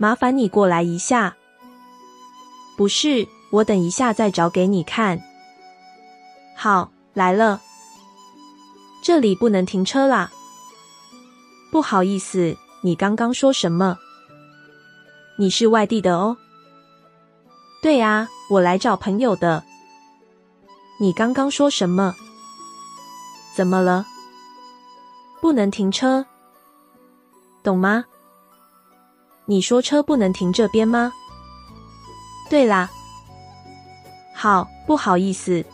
麻烦你过来一下，不是，我等一下再找给你看。好，来了，这里不能停车啦。不好意思，你刚刚说什么？你是外地的哦。对啊，我来找朋友的。你刚刚说什么？怎么了？不能停车，懂吗？你说车不能停这边吗？对啦，好，不好意思，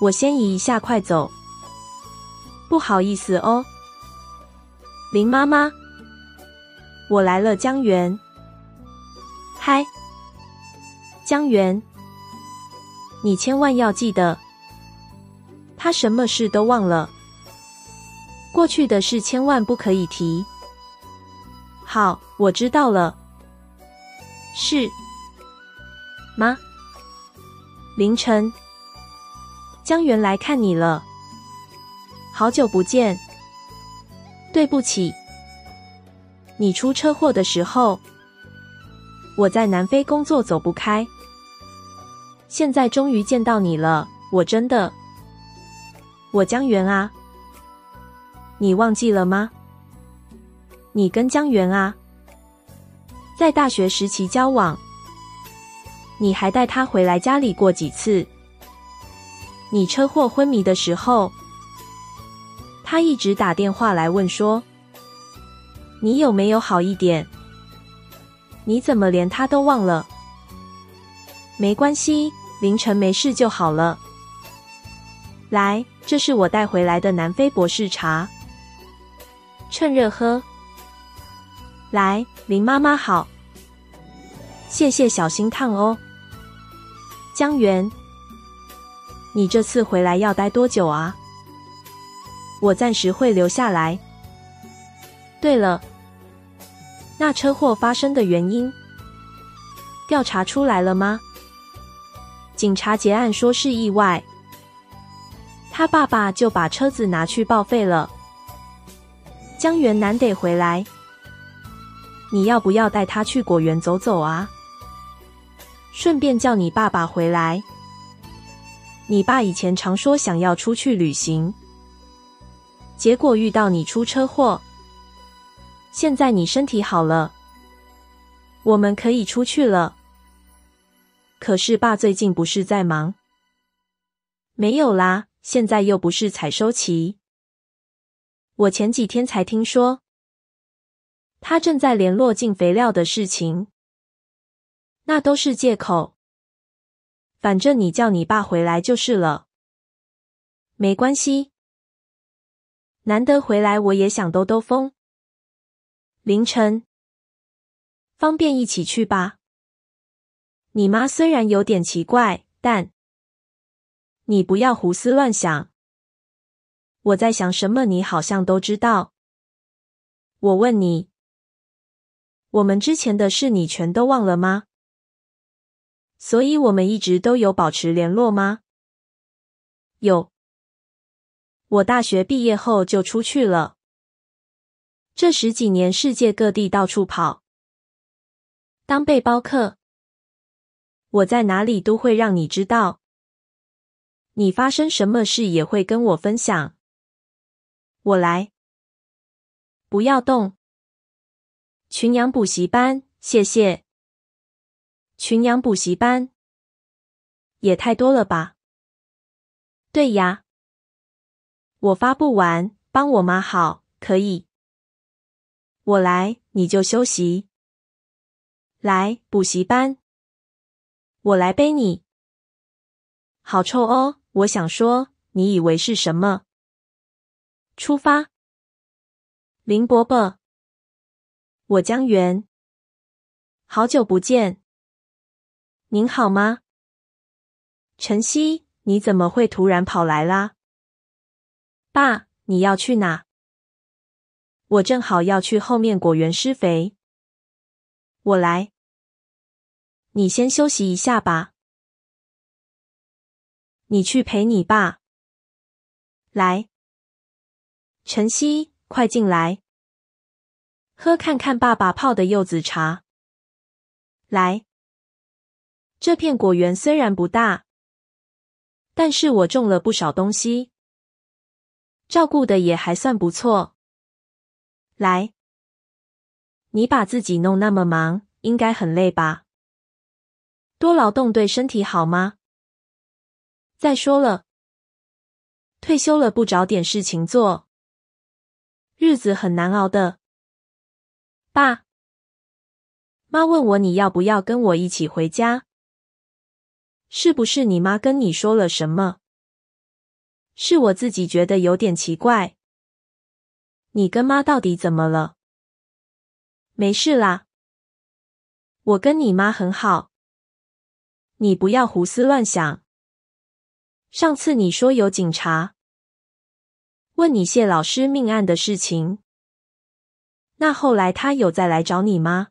我先移一下，快走。不好意思哦，林妈妈，我来了，江源。嗨，江源，你千万要记得，他什么事都忘了，过去的事千万不可以提。好，我知道了。是，吗？凌晨，江源来看你了。好久不见，对不起，你出车祸的时候，我在南非工作走不开。现在终于见到你了，我真的，我江源啊，你忘记了吗？你跟江源啊，在大学时期交往，你还带他回来家里过几次。你车祸昏迷的时候，他一直打电话来问说你有没有好一点？你怎么连他都忘了？没关系，凌晨没事就好了。来，这是我带回来的南非博士茶，趁热喝。来，林妈妈好，谢谢，小心烫哦。江源，你这次回来要待多久啊？我暂时会留下来。对了，那车祸发生的原因调查出来了吗？警察结案说是意外，他爸爸就把车子拿去报废了。江源难得回来。你要不要带他去果园走走啊？顺便叫你爸爸回来。你爸以前常说想要出去旅行，结果遇到你出车祸。现在你身体好了，我们可以出去了。可是爸最近不是在忙？没有啦，现在又不是采收期。我前几天才听说。他正在联络进肥料的事情，那都是借口。反正你叫你爸回来就是了，没关系。难得回来，我也想兜兜风。凌晨，方便一起去吧？你妈虽然有点奇怪，但你不要胡思乱想。我在想什么，你好像都知道。我问你。我们之前的事你全都忘了吗？所以我们一直都有保持联络吗？有。我大学毕业后就出去了，这十几年世界各地到处跑，当背包客。我在哪里都会让你知道，你发生什么事也会跟我分享。我来，不要动。群羊补习班，谢谢。群羊补习班也太多了吧？对呀，我发不完，帮我嘛好，可以。我来，你就休息。来补习班，我来背你。好臭哦！我想说，你以为是什么？出发，林伯伯。我江源，好久不见，您好吗？晨曦，你怎么会突然跑来啦？爸，你要去哪？我正好要去后面果园施肥，我来。你先休息一下吧，你去陪你爸。来，晨曦，快进来。喝看看爸爸泡的柚子茶。来，这片果园虽然不大，但是我种了不少东西，照顾的也还算不错。来，你把自己弄那么忙，应该很累吧？多劳动对身体好吗？再说了，退休了不找点事情做，日子很难熬的。爸妈问我你要不要跟我一起回家？是不是你妈跟你说了什么？是我自己觉得有点奇怪。你跟妈到底怎么了？没事啦，我跟你妈很好，你不要胡思乱想。上次你说有警察问你谢老师命案的事情。那后来他有再来找你吗？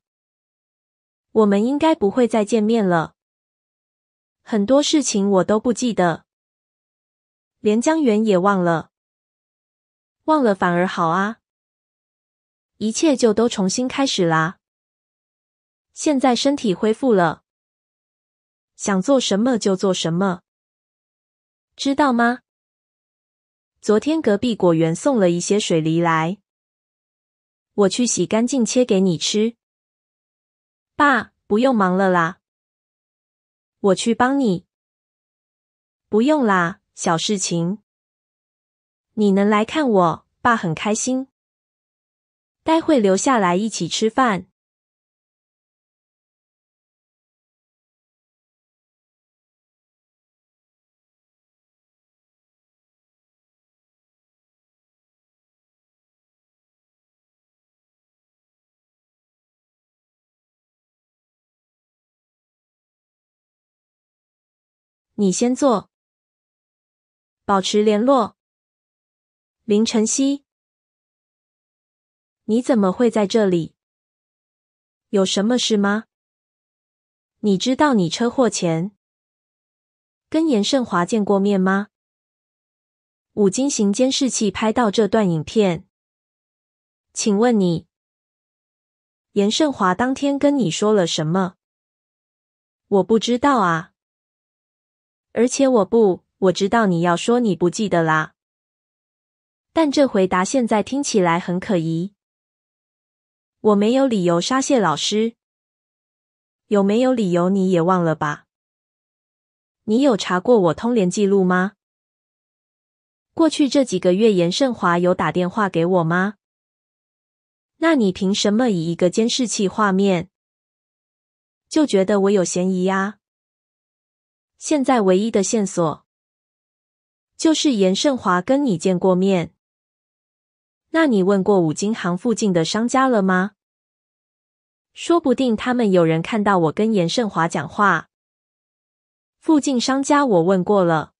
我们应该不会再见面了。很多事情我都不记得，连江源也忘了。忘了反而好啊，一切就都重新开始啦。现在身体恢复了，想做什么就做什么，知道吗？昨天隔壁果园送了一些水梨来。我去洗干净，切给你吃。爸，不用忙了啦，我去帮你。不用啦，小事情。你能来看我，爸很开心。待会留下来一起吃饭。你先坐，保持联络。林晨曦，你怎么会在这里？有什么事吗？你知道你车祸前跟严胜华见过面吗？五金型监视器拍到这段影片，请问你严胜华当天跟你说了什么？我不知道啊。而且我不，我知道你要说你不记得啦，但这回答现在听起来很可疑。我没有理由杀谢老师，有没有理由你也忘了吧？你有查过我通联记录吗？过去这几个月，严胜华有打电话给我吗？那你凭什么以一个监视器画面就觉得我有嫌疑啊？现在唯一的线索就是严胜华跟你见过面。那你问过五金行附近的商家了吗？说不定他们有人看到我跟严胜华讲话。附近商家我问过了，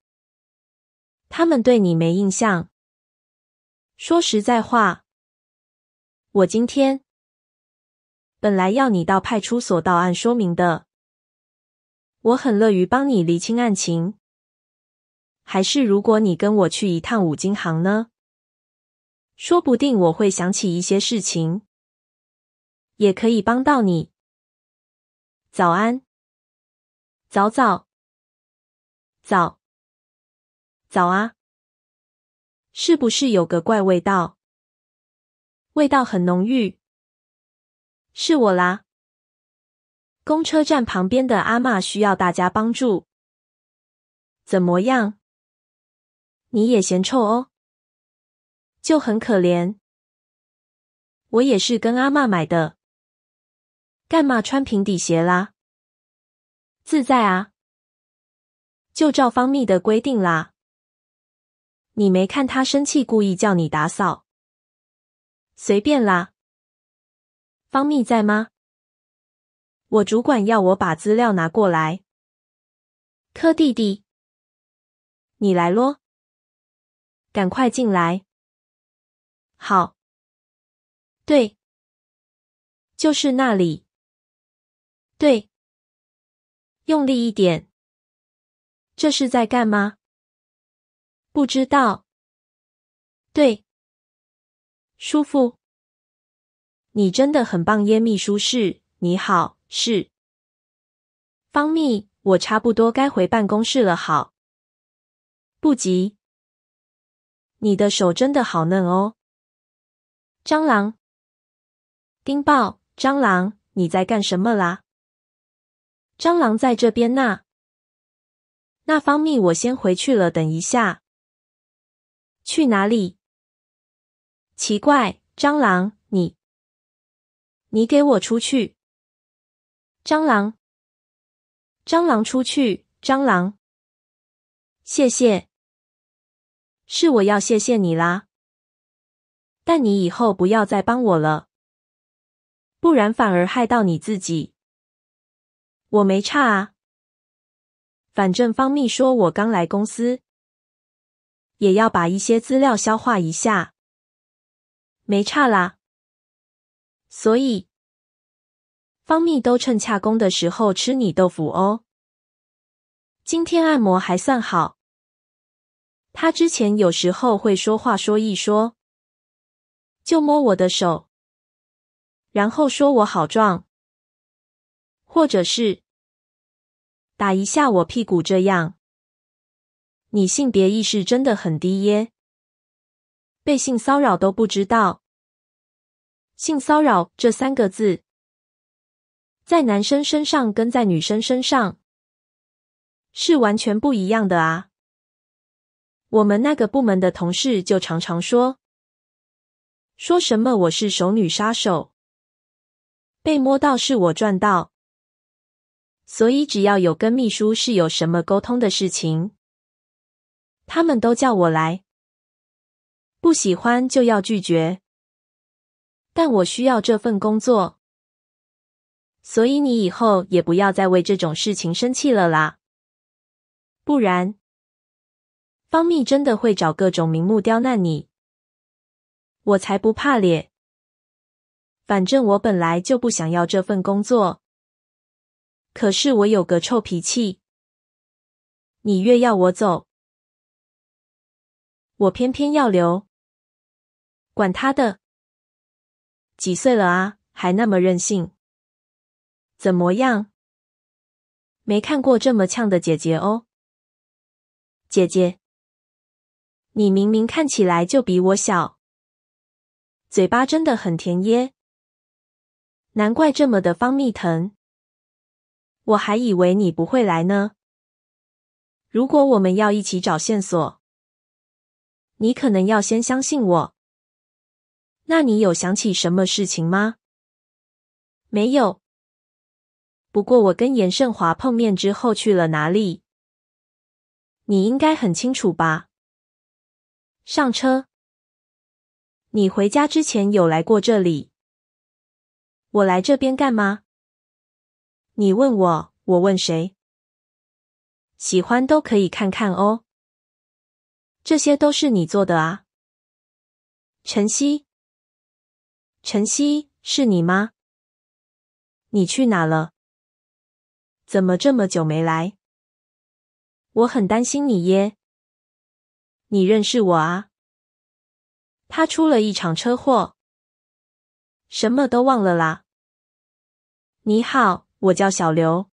他们对你没印象。说实在话，我今天本来要你到派出所到案说明的。我很乐于帮你厘清案情，还是如果你跟我去一趟五金行呢？说不定我会想起一些事情，也可以帮到你。早安，早早，早早啊，是不是有个怪味道？味道很浓郁，是我啦。公车站旁边的阿嬷需要大家帮助，怎么样？你也嫌臭哦，就很可怜。我也是跟阿嬷买的，干嘛穿平底鞋啦？自在啊，就照方蜜的规定啦。你没看他生气，故意叫你打扫，随便啦。方蜜在吗？我主管要我把资料拿过来，柯弟弟，你来咯，赶快进来。好，对，就是那里。对，用力一点。这是在干吗？不知道。对，舒服。你真的很棒耶，秘书室，你好。是，方蜜，我差不多该回办公室了，好，不急。你的手真的好嫩哦，蟑螂，丁豹，蟑螂，你在干什么啦？蟑螂在这边那，那方蜜，我先回去了，等一下。去哪里？奇怪，蟑螂，你，你给我出去！蟑螂，蟑螂出去，蟑螂。谢谢，是我要谢谢你啦。但你以后不要再帮我了，不然反而害到你自己。我没差啊，反正方秘说我刚来公司，也要把一些资料消化一下，没差啦。所以。方蜜都趁恰工的时候吃你豆腐哦。今天按摩还算好。他之前有时候会说话说一说，就摸我的手，然后说我好壮，或者是打一下我屁股这样。你性别意识真的很低耶，被性骚扰都不知道，性骚扰这三个字。在男生身上跟在女生身上是完全不一样的啊！我们那个部门的同事就常常说，说什么我是熟女杀手，被摸到是我赚到。所以只要有跟秘书是有什么沟通的事情，他们都叫我来，不喜欢就要拒绝。但我需要这份工作。所以你以后也不要再为这种事情生气了啦，不然方蜜真的会找各种名目刁难你。我才不怕咧，反正我本来就不想要这份工作，可是我有个臭脾气，你越要我走，我偏偏要留，管他的，几岁了啊，还那么任性！怎么样？没看过这么呛的姐姐哦，姐姐，你明明看起来就比我小，嘴巴真的很甜耶，难怪这么的方蜜藤。我还以为你不会来呢。如果我们要一起找线索，你可能要先相信我。那你有想起什么事情吗？没有。不过我跟严胜华碰面之后去了哪里，你应该很清楚吧？上车。你回家之前有来过这里？我来这边干嘛？你问我，我问谁？喜欢都可以看看哦。这些都是你做的啊，晨曦。晨曦是你吗？你去哪了？怎么这么久没来？我很担心你耶。你认识我啊？他出了一场车祸，什么都忘了啦。你好，我叫小刘。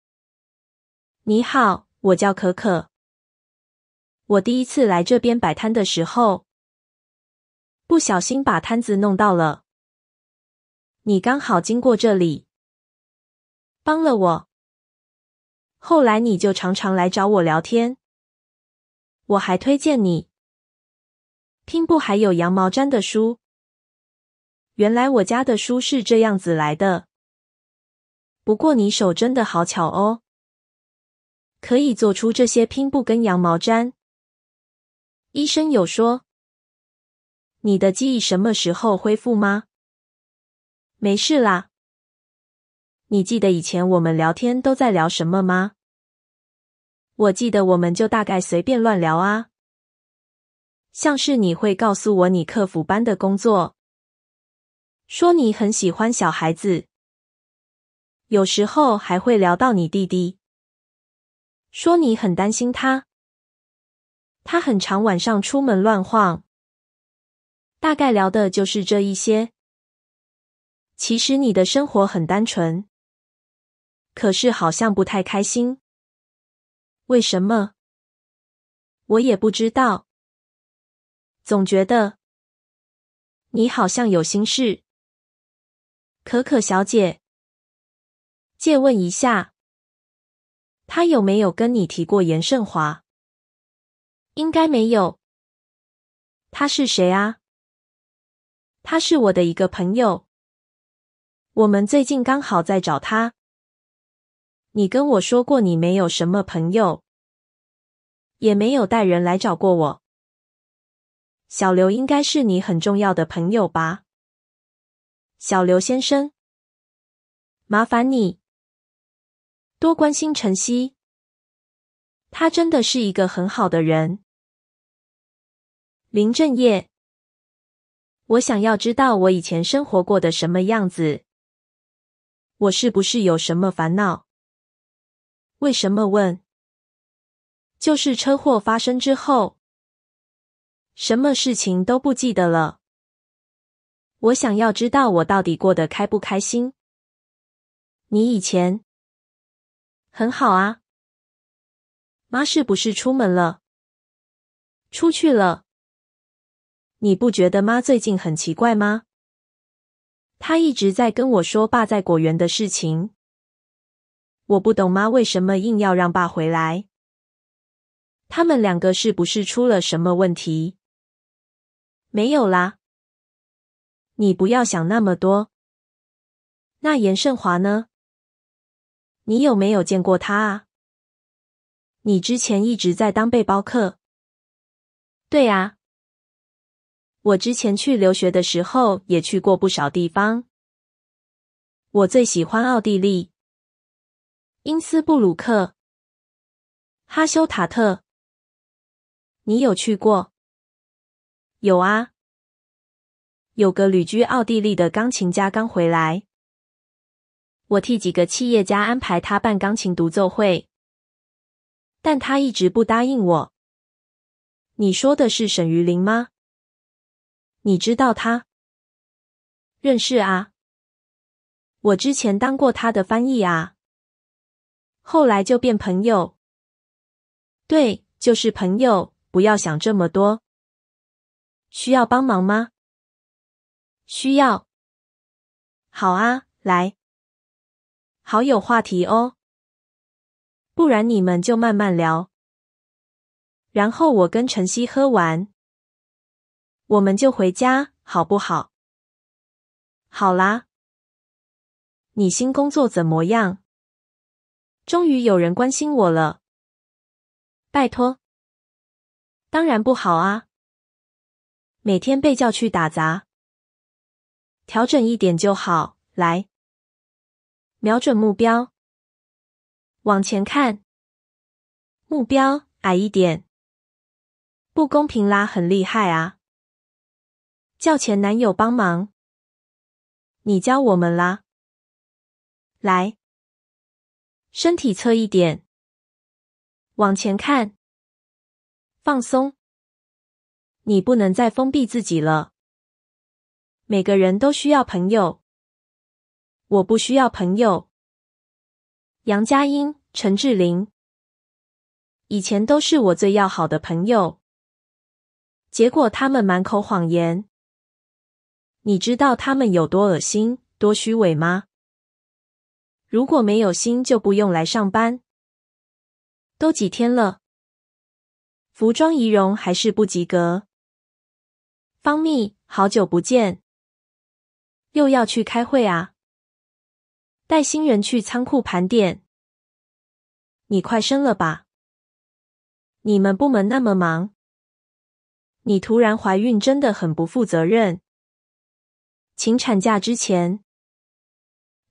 你好，我叫可可。我第一次来这边摆摊的时候，不小心把摊子弄到了。你刚好经过这里，帮了我。后来你就常常来找我聊天，我还推荐你拼布还有羊毛毡的书。原来我家的书是这样子来的。不过你手真的好巧哦，可以做出这些拼布跟羊毛毡。医生有说你的记忆什么时候恢复吗？没事啦。你记得以前我们聊天都在聊什么吗？我记得我们就大概随便乱聊啊，像是你会告诉我你客服班的工作，说你很喜欢小孩子，有时候还会聊到你弟弟，说你很担心他，他很常晚上出门乱晃，大概聊的就是这一些。其实你的生活很单纯。可是好像不太开心，为什么？我也不知道，总觉得你好像有心事。可可小姐，借问一下，他有没有跟你提过严胜华？应该没有。他是谁啊？他是我的一个朋友，我们最近刚好在找他。你跟我说过，你没有什么朋友，也没有带人来找过我。小刘应该是你很重要的朋友吧？小刘先生，麻烦你多关心晨曦，他真的是一个很好的人。林正业，我想要知道我以前生活过的什么样子，我是不是有什么烦恼？为什么问？就是车祸发生之后，什么事情都不记得了。我想要知道我到底过得开不开心。你以前很好啊。妈是不是出门了？出去了。你不觉得妈最近很奇怪吗？她一直在跟我说爸在果园的事情。我不懂妈为什么硬要让爸回来，他们两个是不是出了什么问题？没有啦，你不要想那么多。那严胜华呢？你有没有见过他啊？你之前一直在当背包客。对啊，我之前去留学的时候也去过不少地方，我最喜欢奥地利。因斯布鲁克、哈修塔特，你有去过？有啊，有个旅居奥地利的钢琴家刚回来，我替几个企业家安排他办钢琴独奏会，但他一直不答应我。你说的是沈于林吗？你知道他？认识啊，我之前当过他的翻译啊。后来就变朋友，对，就是朋友。不要想这么多，需要帮忙吗？需要。好啊，来，好有话题哦。不然你们就慢慢聊。然后我跟晨曦喝完，我们就回家，好不好？好啦，你新工作怎么样？终于有人关心我了。拜托，当然不好啊。每天被叫去打杂，调整一点就好。来，瞄准目标，往前看，目标矮一点，不公平啦，很厉害啊。叫前男友帮忙，你教我们啦。来。身体侧一点，往前看，放松。你不能再封闭自己了。每个人都需要朋友，我不需要朋友。杨佳音、陈志玲，以前都是我最要好的朋友，结果他们满口谎言。你知道他们有多恶心、多虚伪吗？如果没有心，就不用来上班。都几天了，服装仪容还是不及格。方蜜，好久不见，又要去开会啊？带新人去仓库盘点。你快生了吧？你们部门那么忙，你突然怀孕真的很不负责任。请产假之前。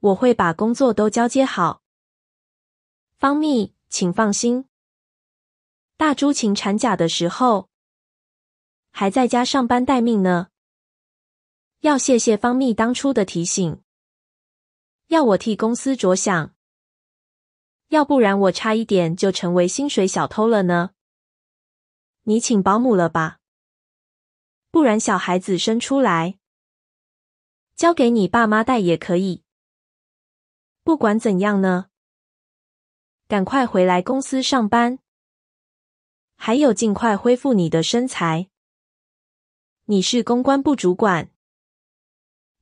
我会把工作都交接好，方蜜，请放心。大猪请产假的时候，还在家上班待命呢。要谢谢方蜜当初的提醒，要我替公司着想，要不然我差一点就成为薪水小偷了呢。你请保姆了吧？不然小孩子生出来，交给你爸妈带也可以。不管怎样呢，赶快回来公司上班，还有尽快恢复你的身材。你是公关部主管，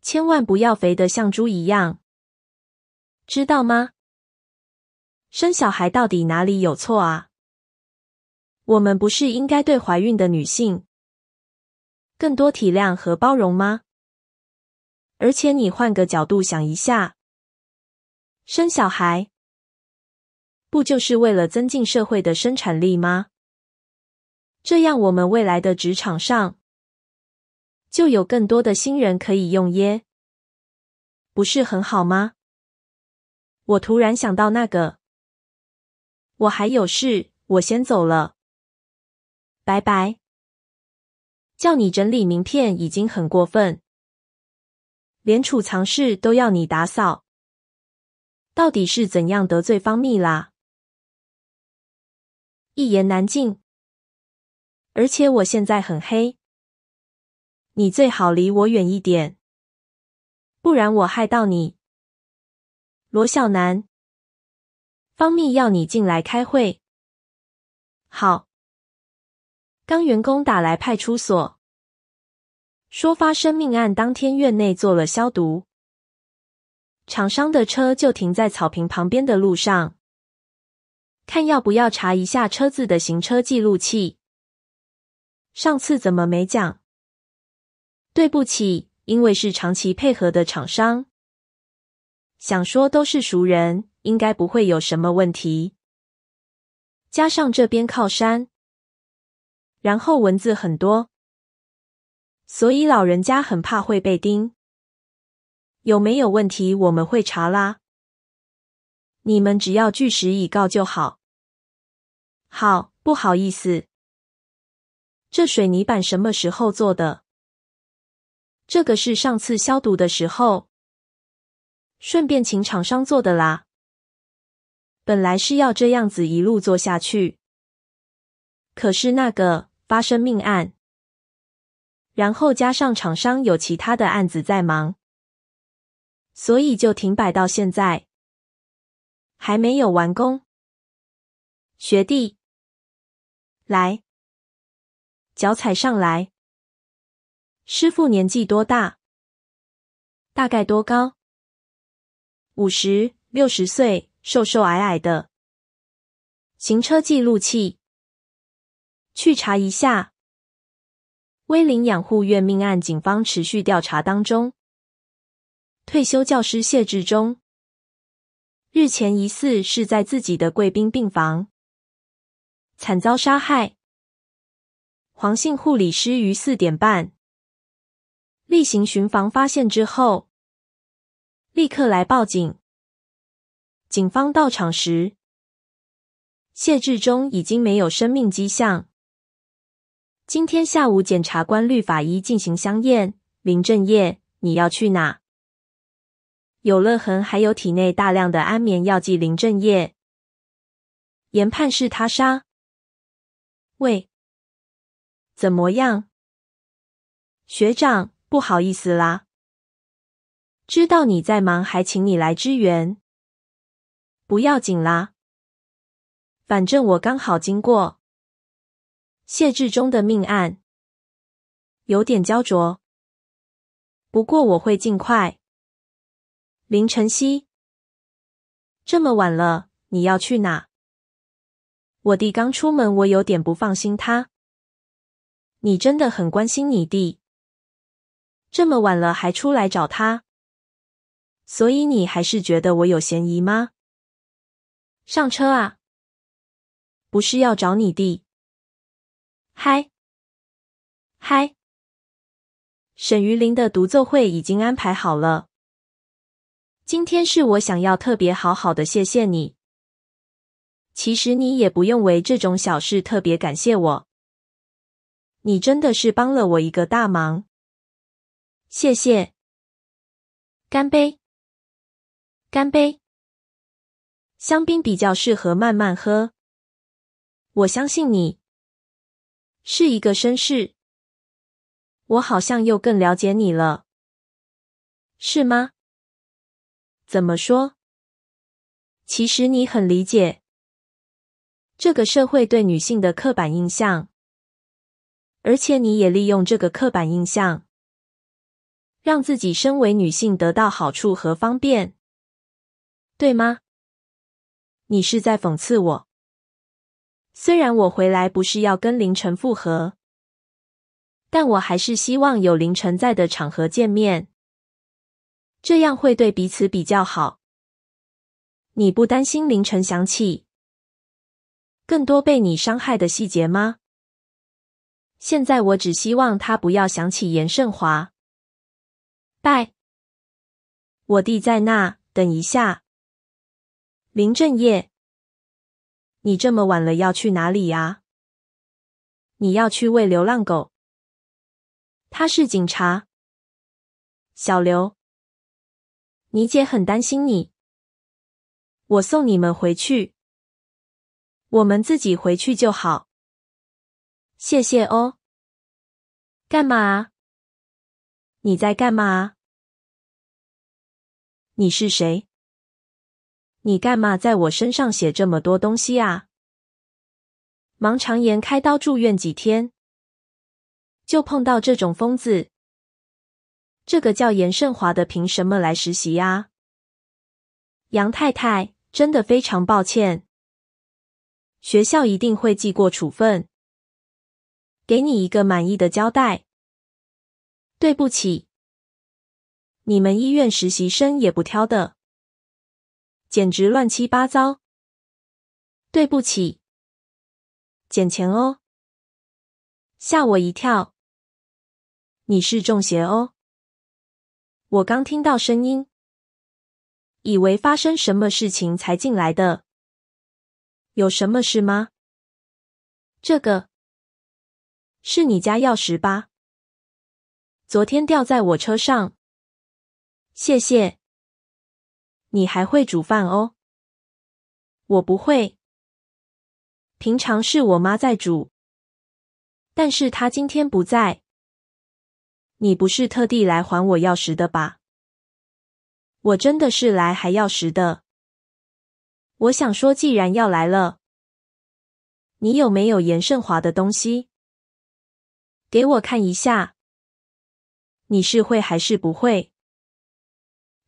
千万不要肥得像猪一样，知道吗？生小孩到底哪里有错啊？我们不是应该对怀孕的女性更多体谅和包容吗？而且你换个角度想一下。生小孩不就是为了增进社会的生产力吗？这样我们未来的职场上就有更多的新人可以用耶，不是很好吗？我突然想到那个，我还有事，我先走了，拜拜。叫你整理名片已经很过分，连储藏室都要你打扫。到底是怎样得罪方蜜啦？一言难尽。而且我现在很黑，你最好离我远一点，不然我害到你。罗小南，方蜜要你进来开会。好，刚员工打来派出所，说发生命案当天院内做了消毒。厂商的车就停在草坪旁边的路上，看要不要查一下车子的行车记录器。上次怎么没讲？对不起，因为是长期配合的厂商，想说都是熟人，应该不会有什么问题。加上这边靠山，然后蚊子很多，所以老人家很怕会被叮。有没有问题？我们会查啦。你们只要据实以告就好。好，不好意思。这水泥板什么时候做的？这个是上次消毒的时候，顺便请厂商做的啦。本来是要这样子一路做下去，可是那个发生命案，然后加上厂商有其他的案子在忙。所以就停摆到现在，还没有完工。学弟，来，脚踩上来。师傅年纪多大？大概多高？五十六十岁，瘦瘦矮矮的。行车记录器，去查一下。威灵养护院命案，警方持续调查当中。退休教师谢志忠日前疑似是在自己的贵宾病房惨遭杀害。黄姓护理师于四点半例行巡房发现之后，立刻来报警。警方到场时，谢志忠已经没有生命迹象。今天下午，检察官律法医进行相验。林正业，你要去哪？有勒痕，还有体内大量的安眠药剂林震液，研判是他杀。喂，怎么样？学长，不好意思啦，知道你在忙，还请你来支援，不要紧啦。反正我刚好经过谢志忠的命案，有点焦灼，不过我会尽快。林晨曦，这么晚了，你要去哪？我弟刚出门，我有点不放心他。你真的很关心你弟，这么晚了还出来找他，所以你还是觉得我有嫌疑吗？上车啊，不是要找你弟。嗨，嗨，沈于林的独奏会已经安排好了。今天是我想要特别好好的谢谢你。其实你也不用为这种小事特别感谢我，你真的是帮了我一个大忙。谢谢。干杯！干杯！香槟比较适合慢慢喝。我相信你是一个绅士。我好像又更了解你了，是吗？怎么说？其实你很理解这个社会对女性的刻板印象，而且你也利用这个刻板印象，让自己身为女性得到好处和方便，对吗？你是在讽刺我？虽然我回来不是要跟凌晨复合，但我还是希望有凌晨在的场合见面。这样会对彼此比较好。你不担心凌晨想起更多被你伤害的细节吗？现在我只希望他不要想起严胜华。拜，我弟在那，等一下。林正业，你这么晚了要去哪里啊？你要去喂流浪狗？他是警察，小刘。你姐很担心你，我送你们回去，我们自己回去就好。谢谢哦。干嘛？你在干嘛？你是谁？你干嘛在我身上写这么多东西啊？盲肠炎开刀住院几天，就碰到这种疯子。这个叫严胜华的凭什么来实习啊？杨太太真的非常抱歉，学校一定会记过处分，给你一个满意的交代。对不起，你们医院实习生也不挑的，简直乱七八糟。对不起，捡钱哦，吓我一跳，你是中邪哦。我刚听到声音，以为发生什么事情才进来的。有什么事吗？这个是你家钥匙吧？昨天掉在我车上。谢谢。你还会煮饭哦？我不会，平常是我妈在煮，但是她今天不在。你不是特地来还我钥匙的吧？我真的是来还钥匙的。我想说，既然要来了，你有没有严胜华的东西？给我看一下。你是会还是不会？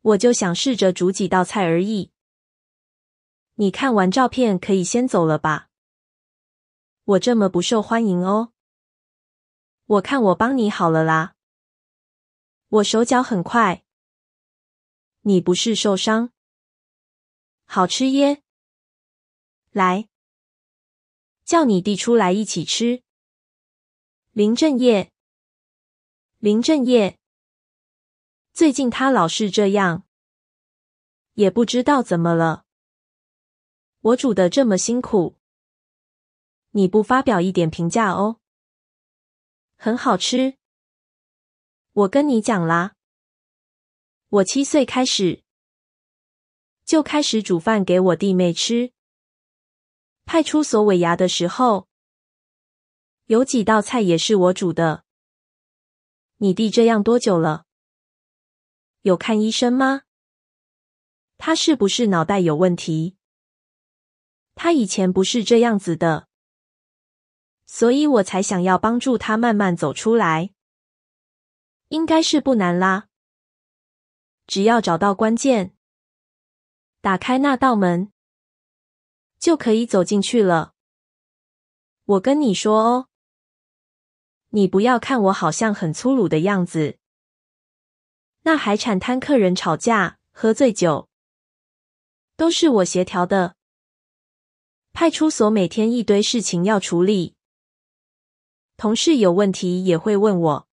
我就想试着煮几道菜而已。你看完照片可以先走了吧？我这么不受欢迎哦。我看我帮你好了啦。我手脚很快，你不是受伤？好吃耶！来，叫你弟出来一起吃。林正业，林正业，最近他老是这样，也不知道怎么了。我煮的这么辛苦，你不发表一点评价哦？很好吃。我跟你讲啦，我七岁开始就开始煮饭给我弟妹吃。派出所尾牙的时候，有几道菜也是我煮的。你弟这样多久了？有看医生吗？他是不是脑袋有问题？他以前不是这样子的，所以我才想要帮助他慢慢走出来。应该是不难啦，只要找到关键，打开那道门，就可以走进去了。我跟你说哦，你不要看我好像很粗鲁的样子，那海产摊客人吵架、喝醉酒，都是我协调的。派出所每天一堆事情要处理，同事有问题也会问我。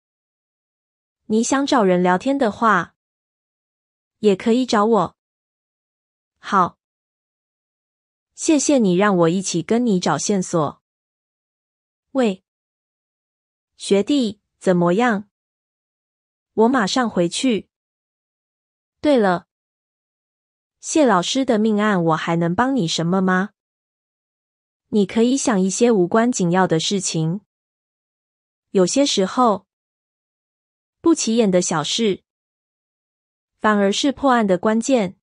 你想找人聊天的话，也可以找我。好，谢谢你让我一起跟你找线索。喂，学弟，怎么样？我马上回去。对了，谢老师的命案，我还能帮你什么吗？你可以想一些无关紧要的事情。有些时候。不起眼的小事，反而是破案的关键。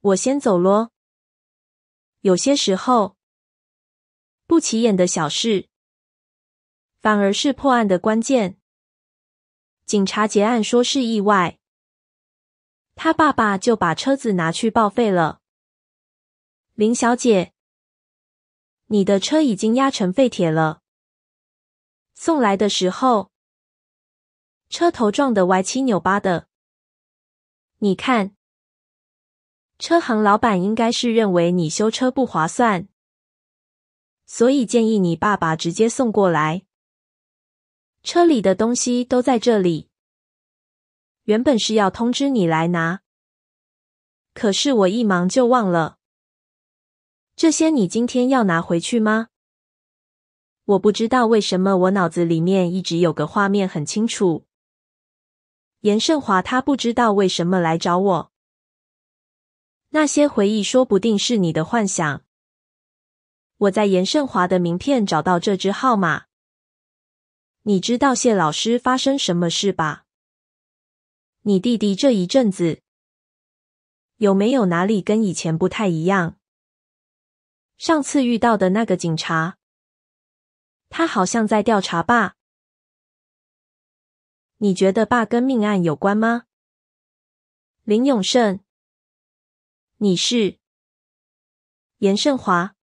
我先走喽。有些时候，不起眼的小事，反而是破案的关键。警察结案说是意外，他爸爸就把车子拿去报废了。林小姐，你的车已经压成废铁了。送来的时候。车头撞的歪七扭八的，你看，车行老板应该是认为你修车不划算，所以建议你爸爸直接送过来。车里的东西都在这里，原本是要通知你来拿，可是我一忙就忘了。这些你今天要拿回去吗？我不知道为什么，我脑子里面一直有个画面很清楚。严胜华，他不知道为什么来找我。那些回忆说不定是你的幻想。我在严胜华的名片找到这只号码。你知道谢老师发生什么事吧？你弟弟这一阵子有没有哪里跟以前不太一样？上次遇到的那个警察，他好像在调查吧？你觉得爸跟命案有关吗？林永胜，你是严胜华。